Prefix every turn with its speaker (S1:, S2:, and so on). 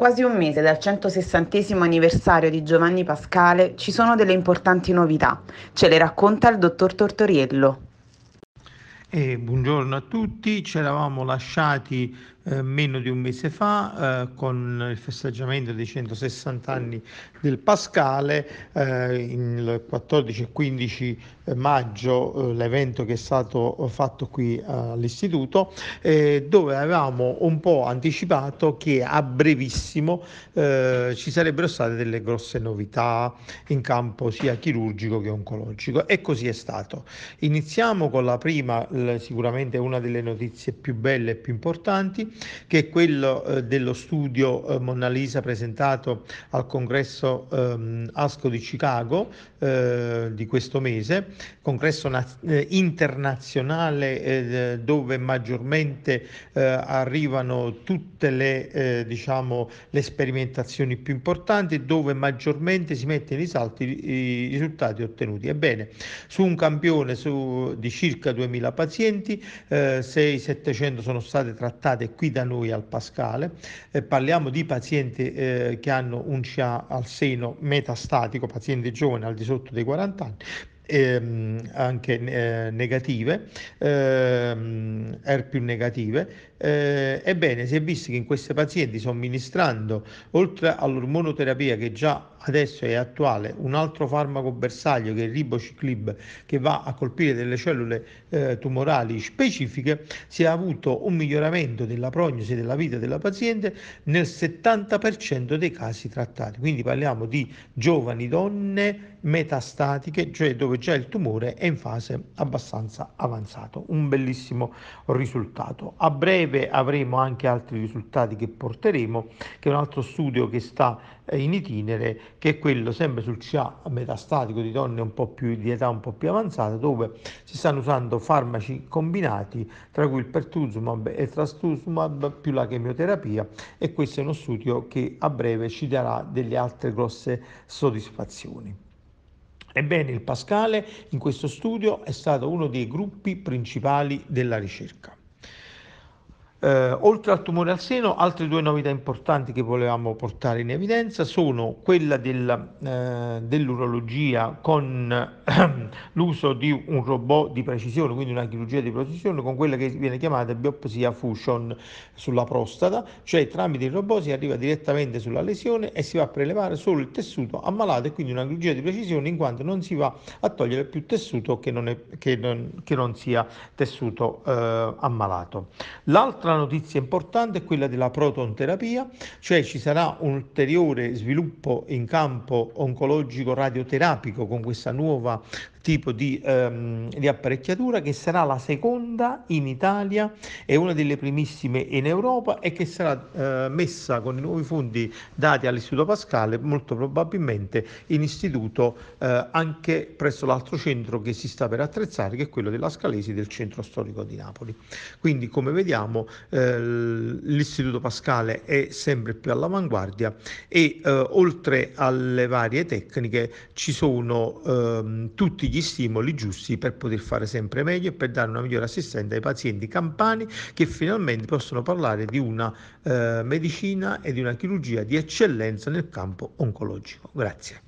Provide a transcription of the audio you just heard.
S1: quasi un mese dal 160 anniversario di Giovanni Pascale ci sono delle importanti novità. Ce le racconta il dottor Tortoriello. Eh, buongiorno a tutti, ci eravamo lasciati eh, meno di un mese fa eh, con il festeggiamento dei 160 anni del Pascale, eh, il 14 e 15 maggio eh, l'evento che è stato eh, fatto qui all'istituto dove avevamo un po' anticipato che a brevissimo ci sarebbero state delle grosse novità in campo sia chirurgico che oncologico e così è stato. Iniziamo con la prima, sicuramente una delle notizie più belle e più importanti, che è quello eh, dello studio eh, Mona Lisa presentato al congresso ehm, ASCO di Chicago eh, di questo mese, congresso naz- eh, internazionale eh, dove maggiormente eh, arrivano tutte le, diciamo, le sperimentazioni più importanti, dove maggiormente si mette in risalto i, i risultati ottenuti. Ebbene, su un campione su, di circa 2000 pazienti, 6-700 sono state trattate qui da noi al Pascale. Eh, parliamo di pazienti eh, che hanno un CA al seno metastatico, pazienti giovani al di sotto dei 40 anni, ehm, anche eh, negative, ehm, R er più negative. Eh, ebbene, si è visto che in queste pazienti somministrando, oltre all'ormonoterapia che già adesso è attuale, un altro farmaco bersaglio che è il ribociclib che va a colpire delle cellule eh, tumorali specifiche, si è avuto un miglioramento della prognosi della vita della paziente nel 70% dei casi trattati. Quindi parliamo di giovani donne metastatiche, cioè dove già il tumore è in fase abbastanza avanzata. Un bellissimo risultato. A breve avremo anche altri risultati che porteremo, che è un altro studio che sta eh, in itinere, che è quello sempre sul CA metastatico di donne un po' più di età un po' più avanzata, dove si stanno usando farmaci combinati, tra cui il pertuzumab e il trastuzumab più la chemioterapia e questo è uno studio che a breve ci darà delle altre grosse soddisfazioni. Ebbene, il Pascale in questo studio è stato uno dei gruppi principali della ricerca. Eh, oltre al tumore al seno, altre due novità importanti che volevamo portare in evidenza sono quella del, eh, dell'urologia con ehm, l'uso di un robot di precisione, quindi una chirurgia di precisione, con quella che viene chiamata biopsia fusion sulla prostata, cioè tramite il robot si arriva direttamente sulla lesione e si va a prelevare solo il tessuto ammalato e quindi una chirurgia di precisione in quanto non si va a togliere più tessuto che non, è, che non, che non sia tessuto eh, ammalato. L'altra Altra notizia importante è quella della protonterapia, cioè ci sarà un ulteriore sviluppo in campo oncologico radioterapico con questa nuova tipo di, ehm, di, apparecchiatura che sarà la seconda in Italia e una delle primissime in Europa e che sarà eh, messa con i nuovi fondi dati all'Istituto Pascale molto probabilmente in istituto eh, anche presso l'altro centro che si sta per attrezzare che è quello della Scalesi del centro storico di Napoli. Quindi come vediamo eh, l'Istituto Pascale è sempre più all'avanguardia e eh, oltre alle varie tecniche ci sono ehm, tutti gli stimoli giusti per poter fare sempre meglio e per dare una migliore assistenza ai pazienti campani che finalmente possono parlare di una eh, medicina e di una chirurgia di eccellenza nel campo oncologico. Grazie.